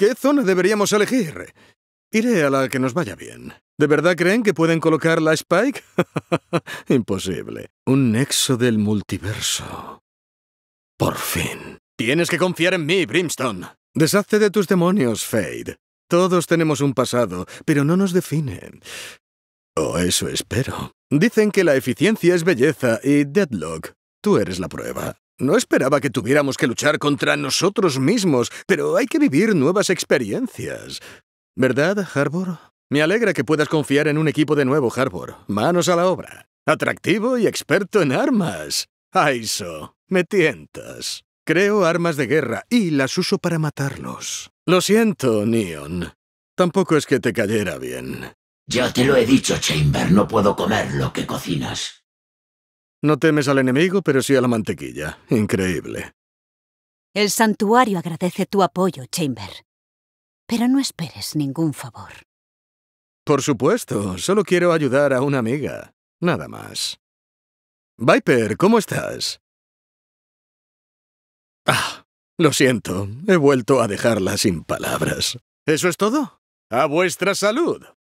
¿Qué zona deberíamos elegir? Iré a la que nos vaya bien. ¿De verdad creen que pueden colocar la Spike? Imposible. Un nexo del multiverso. Por fin. Tienes que confiar en mí, Brimstone. Deshace de tus demonios, Fade. Todos tenemos un pasado, pero no nos define. O eso espero. Dicen que la eficiencia es belleza y Deadlock, tú eres la prueba. No esperaba que tuviéramos que luchar contra nosotros mismos, pero hay que vivir nuevas experiencias. ¿Verdad, Harbour? Me alegra que puedas confiar en un equipo de nuevo, Harbour. Manos a la obra. Atractivo y experto en armas. Aiso, me tientas. Creo armas de guerra y las uso para matarlos. Lo siento, Neon. Tampoco es que te cayera bien. Ya te lo he dicho, Chamber, no puedo comer lo que cocinas. No temes al enemigo, pero sí a la mantequilla. Increíble. El santuario agradece tu apoyo, Chamber. Pero no esperes ningún favor. Por supuesto, solo quiero ayudar a una amiga. Nada más. Viper, ¿cómo estás? Ah, lo siento, he vuelto a dejarla sin palabras. ¿Eso es todo? ¡A vuestra salud!